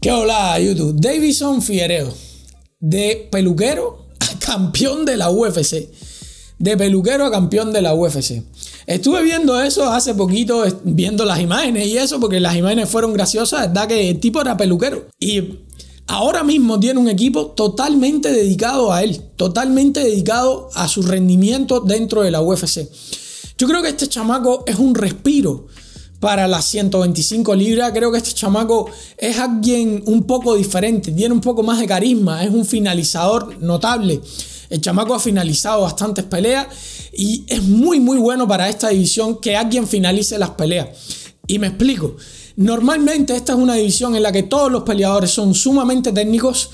¿Qué hola, YouTube? Davidson Figueredo, de peluquero a campeón de la UFC. De peluquero a campeón de la UFC. Estuve viendo eso hace poquito, viendo las imágenes y eso, porque las imágenes fueron graciosas, ¿verdad? Que el tipo era peluquero. Y ahora mismo tiene un equipo totalmente dedicado a él, totalmente dedicado a su rendimiento dentro de la UFC. Yo creo que este chamaco es un respiro para las 125 libras. Creo que este chamaco es alguien un poco diferente, tiene un poco más de carisma, es un finalizador notable. El chamaco ha finalizado bastantes peleas y es muy muy bueno para esta división que alguien finalice las peleas. Y me explico. Normalmente esta es una división en la que todos los peleadores son sumamente técnicos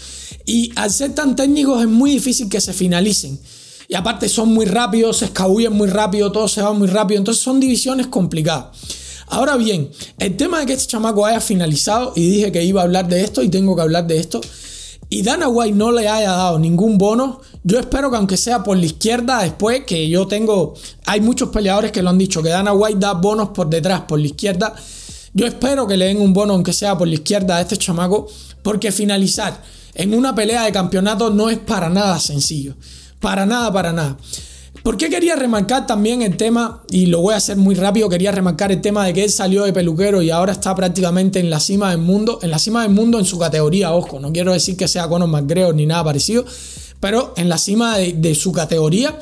y al ser tan técnicos es muy difícil que se finalicen. Y aparte son muy rápidos, se escabullen muy rápido, todo se va muy rápido. Entonces son divisiones complicadas. Ahora bien, el tema de que este chamaco haya finalizado y dije que iba a hablar de esto y tengo que hablar de esto y Dana White no le haya dado ningún bono, yo espero que aunque sea por la izquierda después, que yo tengo, hay muchos peleadores que lo han dicho, que Dana White da bonos por detrás, por la izquierda, yo espero que le den un bono aunque sea por la izquierda a este chamaco, porque finalizar en una pelea de campeonato no es para nada sencillo, para nada, para nada. ¿Por qué quería remarcar también el tema, y lo voy a hacer muy rápido, quería remarcar el tema de que él salió de peluquero y ahora está prácticamente en la cima del mundo, en la cima del mundo en su categoría, ojo, no quiero decir que sea Conor McGregor ni nada parecido, pero en la cima de, de su categoría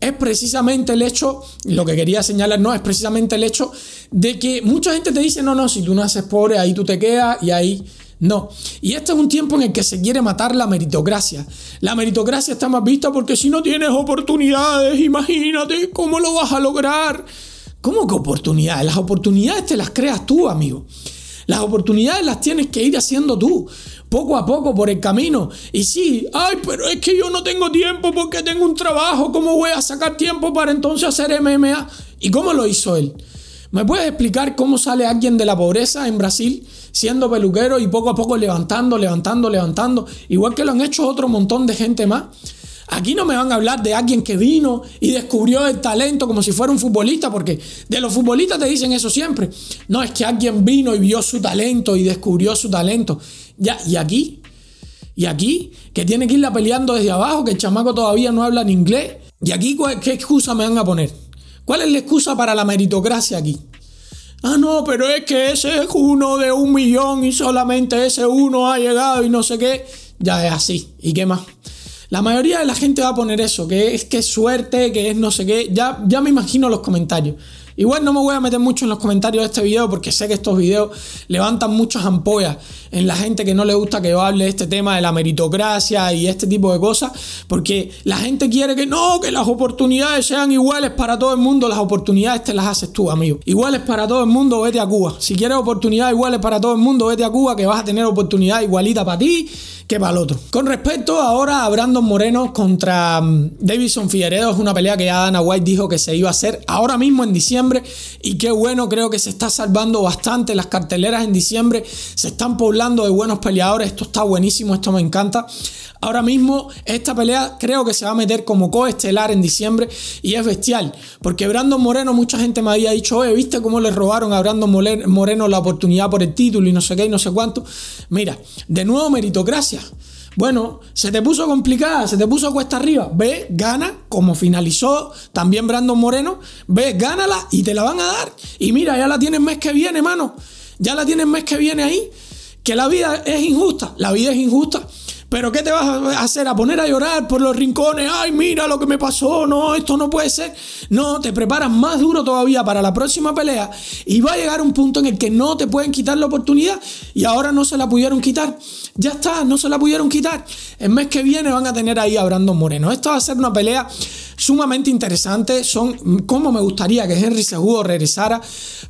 es precisamente el hecho, lo que quería señalar, no, es precisamente el hecho de que mucha gente te dice, no, no, si tú no haces pobre, ahí tú te quedas y ahí no. Y este es un tiempo en el que se quiere matar la meritocracia. La meritocracia está más vista porque si no tienes oportunidades, imagínate cómo lo vas a lograr. ¿Cómo que oportunidades? Las oportunidades te las creas tú, amigo. Las oportunidades las tienes que ir haciendo tú, poco a poco por el camino. Y sí, ay, pero es que yo no tengo tiempo porque tengo un trabajo. ¿Cómo voy a sacar tiempo para entonces hacer MMA? ¿Y cómo lo hizo él? ¿Me puedes explicar cómo sale alguien de la pobreza en Brasil? siendo peluquero y poco a poco levantando, levantando, levantando, igual que lo han hecho otro montón de gente más. Aquí no me van a hablar de alguien que vino y descubrió el talento como si fuera un futbolista, porque de los futbolistas te dicen eso siempre. No, es que alguien vino y vio su talento y descubrió su talento. Ya, y aquí, y aquí, que tiene que irla peleando desde abajo, que el chamaco todavía no habla en inglés. Y aquí, ¿qué excusa me van a poner? ¿Cuál es la excusa para la meritocracia aquí? Ah, no, pero es que ese es uno de un millón y solamente ese uno ha llegado y no sé qué. Ya es así. ¿Y qué más? La mayoría de la gente va a poner eso, que es que suerte, que es no sé qué. Ya, ya me imagino los comentarios. Igual no me voy a meter mucho en los comentarios de este video porque sé que estos videos levantan muchas ampollas en la gente que no le gusta que yo hable de este tema de la meritocracia y este tipo de cosas, porque la gente quiere que no, que las oportunidades sean iguales para todo el mundo, las oportunidades te las haces tú, amigo. Iguales para todo el mundo, vete a Cuba. Si quieres oportunidades iguales para todo el mundo, vete a Cuba, que vas a tener oportunidad igualita para ti que para el otro. Con respecto ahora a Brandon Moreno contra mm, Davison Figueredo, es una pelea que ya Dana White dijo que se iba a hacer ahora mismo en diciembre y qué bueno, creo que se está salvando bastante las carteleras en diciembre, se están poblando de buenos peleadores, esto está buenísimo, esto me encanta. Ahora mismo esta pelea creo que se va a meter como coestelar en diciembre y es bestial, porque Brandon Moreno, mucha gente me había dicho, oye, ¿viste cómo le robaron a Brandon Moreno la oportunidad por el título y no sé qué y no sé cuánto? Mira, de nuevo meritocracia bueno, se te puso complicada, se te puso cuesta arriba. Ve, gana, como finalizó también Brandon Moreno. Ve, gánala y te la van a dar. Y mira, ya la tienes mes que viene, mano. Ya la tienes mes que viene ahí. Que la vida es injusta. La vida es injusta. Pero ¿qué te vas a hacer? ¿A poner a llorar por los rincones? Ay, mira lo que me pasó. No, esto no puede ser. No, te preparas más duro todavía para la próxima pelea y va a llegar un punto en el que no te pueden quitar la oportunidad y ahora no se la pudieron quitar. Ya está, no se la pudieron quitar. El mes que viene van a tener ahí a Brandon Moreno. Esto va a ser una pelea sumamente interesante Son cómo me gustaría que Henry Segudo regresara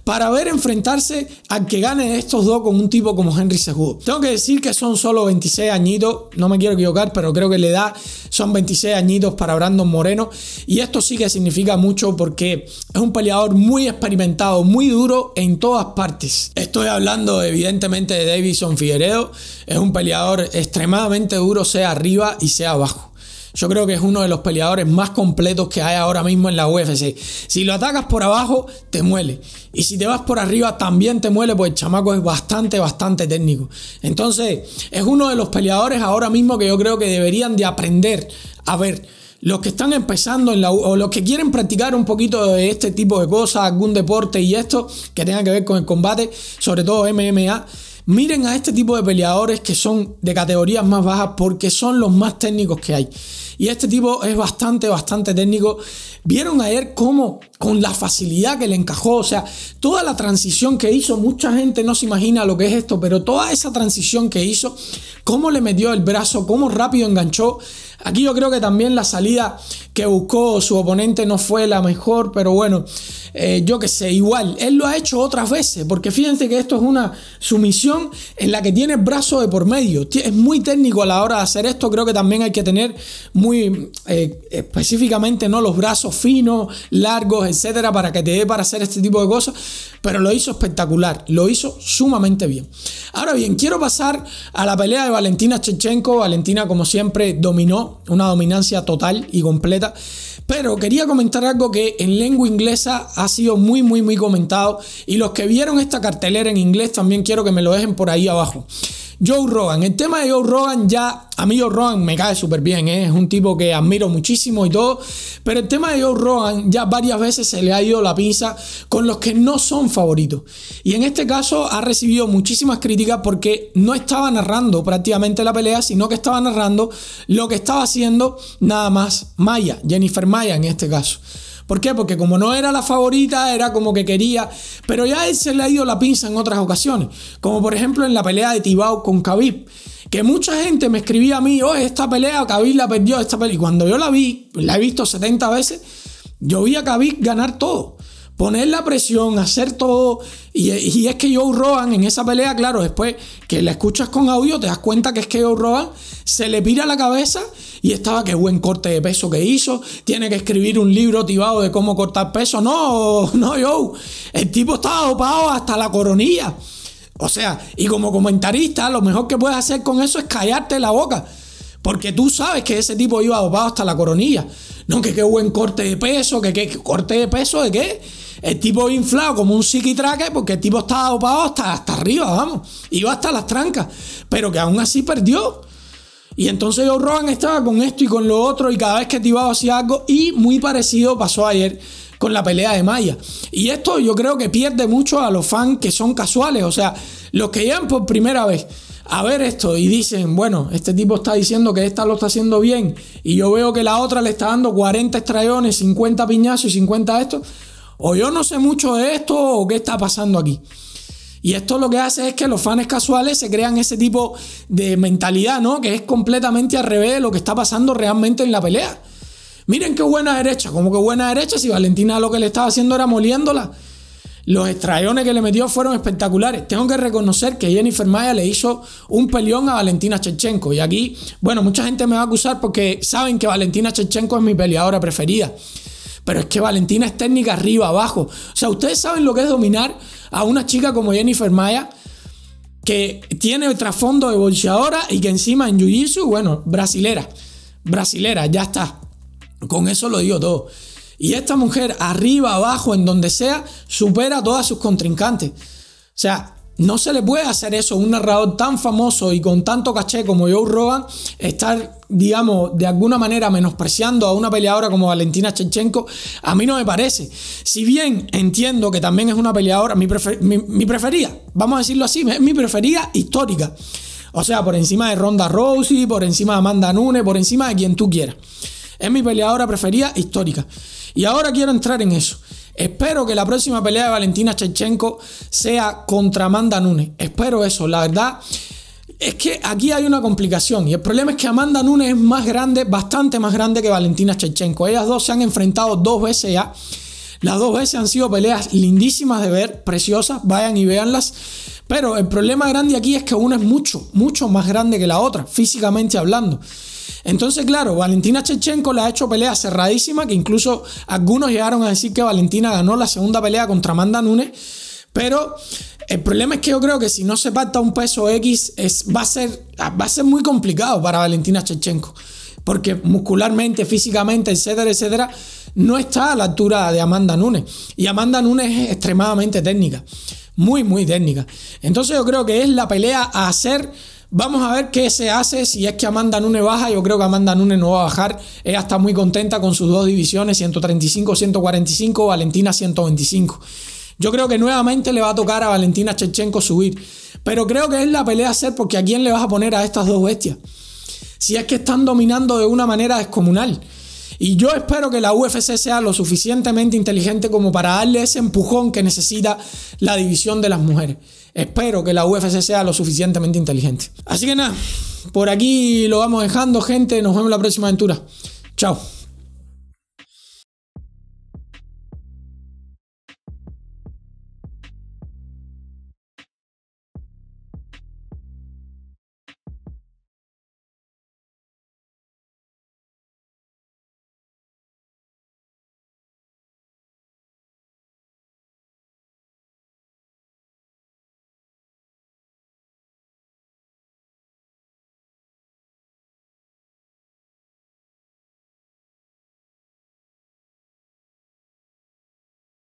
para ver enfrentarse a que gane estos dos con un tipo como Henry Segudo. Tengo que decir que son solo 26 añitos, no me quiero equivocar, pero creo que le da son 26 añitos para Brandon Moreno. Y esto sí que significa mucho porque es un peleador muy experimentado, muy duro en todas partes. Estoy hablando evidentemente de Davison Figueredo. Es un peleador extremadamente duro, sea arriba y sea abajo. Yo creo que es uno de los peleadores más completos que hay ahora mismo en la UFC. Si lo atacas por abajo, te muele. Y si te vas por arriba, también te muele, pues el chamaco es bastante, bastante técnico. Entonces, es uno de los peleadores ahora mismo que yo creo que deberían de aprender a ver los que están empezando en la, o los que quieren practicar un poquito de este tipo de cosas, algún deporte y esto que tenga que ver con el combate, sobre todo MMA, miren a este tipo de peleadores que son de categorías más bajas porque son los más técnicos que hay. Y este tipo es bastante, bastante técnico. Vieron a ayer cómo, con la facilidad que le encajó, o sea, toda la transición que hizo, mucha gente no se imagina lo que es esto, pero toda esa transición que hizo, cómo le metió el brazo, cómo rápido enganchó. Aquí yo creo que también la salida que buscó su oponente no fue la mejor, pero bueno, eh, yo qué sé, igual, él lo ha hecho otras veces, porque fíjense que esto es una sumisión en la que tiene brazo de por medio. Es muy técnico a la hora de hacer esto, creo que también hay que tener muy eh, específicamente, ¿no? Los brazos finos, largos, etcétera, para que te dé para hacer este tipo de cosas, pero lo hizo espectacular, lo hizo sumamente bien. Ahora bien, quiero pasar a la pelea de Valentina Chechenko. Valentina, como siempre, dominó, una dominancia total y completa, pero quería comentar algo que en lengua inglesa ha sido muy, muy, muy comentado y los que vieron esta cartelera en inglés también quiero que me lo dejen por ahí abajo. Joe Rogan. El tema de Joe Rogan ya, a mí Joe Rogan me cae súper bien, ¿eh? es un tipo que admiro muchísimo y todo, pero el tema de Joe Rogan ya varias veces se le ha ido la pinza con los que no son favoritos. Y en este caso ha recibido muchísimas críticas porque no estaba narrando prácticamente la pelea, sino que estaba narrando lo que estaba haciendo nada más Maya, Jennifer Maya en este caso. ¿Por qué? Porque como no era la favorita, era como que quería. Pero ya él se le ha ido la pinza en otras ocasiones. Como por ejemplo en la pelea de Tibau con Khabib. Que mucha gente me escribía a mí, oye, esta pelea, Khabib la perdió, esta pelea. Y cuando yo la vi, la he visto 70 veces, yo vi a Khabib ganar todo poner la presión, hacer todo. Y, y, es que Joe Rogan en esa pelea, claro, después que la escuchas con audio, te das cuenta que es que Joe Rogan se le pira la cabeza y estaba qué buen corte de peso que hizo, tiene que escribir un libro tibado de cómo cortar peso. No, no, yo. El tipo estaba dopado hasta la coronilla. O sea, y como comentarista, lo mejor que puedes hacer con eso es callarte la boca. Porque tú sabes que ese tipo iba dopado hasta la coronilla. No, que qué buen corte de peso, que qué corte de peso de qué. El tipo inflado como un psiquitraque porque el tipo estaba dopado hasta, hasta arriba, vamos. Iba hasta las trancas. Pero que aún así perdió. Y entonces Joe estaba con esto y con lo otro y cada vez que Tibado hacía algo y muy parecido pasó ayer con la pelea de Maya. Y esto yo creo que pierde mucho a los fans que son casuales, o sea, los que llegan por primera vez a ver esto y dicen, bueno, este tipo está diciendo que esta lo está haciendo bien y yo veo que la otra le está dando 40 estrellones 50 piñazos y 50 esto, o yo no sé mucho de esto o qué está pasando aquí. Y esto lo que hace es que los fans casuales se crean ese tipo de mentalidad, ¿no? Que es completamente al revés de lo que está pasando realmente en la pelea. Miren qué buena derecha, como que buena derecha, si Valentina lo que le estaba haciendo era moliéndola. Los extrayones que le metió fueron espectaculares. Tengo que reconocer que Jennifer Maya le hizo un peleón a Valentina Chechenko. Y aquí, bueno, mucha gente me va a acusar porque saben que Valentina Chechenko es mi peleadora preferida. Pero es que Valentina es técnica arriba, abajo. O sea, ustedes saben lo que es dominar a una chica como Jennifer Maya, que tiene el trasfondo de bolseadora y que encima en jiu bueno, brasilera, brasilera, ya está. Con eso lo digo todo. Y esta mujer, arriba, abajo, en donde sea, supera a todas sus contrincantes. O sea, no se le puede hacer eso a un narrador tan famoso y con tanto caché como Joe Rogan, estar, digamos, de alguna manera menospreciando a una peleadora como Valentina chechenko a mí no me parece. Si bien entiendo que también es una peleadora, mi, preferida, vamos a decirlo así, es mi preferida histórica. O sea, por encima de Ronda Rousey, por encima de Amanda Nunes, por encima de quien tú quieras. Es mi peleadora preferida histórica. Y ahora quiero entrar en eso. Espero que la próxima pelea de Valentina Chechenko sea contra Amanda Nunes. Espero eso. La verdad es que aquí hay una complicación y el problema es que Amanda Nunes es más grande, bastante más grande que Valentina Chechenko. Ellas dos se han enfrentado dos veces ya. Las dos veces han sido peleas lindísimas de ver, preciosas, vayan y veanlas. Pero el problema grande aquí es que una es mucho, mucho más grande que la otra, físicamente hablando. Entonces, claro, Valentina Chechenko le ha hecho pelea cerradísima, que incluso algunos llegaron a decir que Valentina ganó la segunda pelea contra Amanda Nunes, pero el problema es que yo creo que si no se pacta un peso X, es, va, a ser, va a ser muy complicado para Valentina Chechenko porque muscularmente, físicamente, etcétera, etcétera, no está a la altura de Amanda Nunes. Y Amanda Nunes es extremadamente técnica, muy, muy técnica. Entonces yo creo que es la pelea a hacer Vamos a ver qué se hace si es que Amanda una baja. Yo creo que Amanda una no va a bajar. Ella está muy contenta con sus dos divisiones, 135-145, Valentina 125. Yo creo que nuevamente le va a tocar a Valentina Chechenko subir. Pero creo que es la pelea a hacer porque ¿a quién le vas a poner a estas dos bestias? Si es que están dominando de una manera descomunal. Y yo espero que la UFC sea lo suficientemente inteligente como para darle ese empujón que necesita la división de las mujeres espero que la UFC sea lo suficientemente inteligente. Así que nada, por aquí lo vamos dejando, gente. Nos vemos en la próxima aventura. Chao.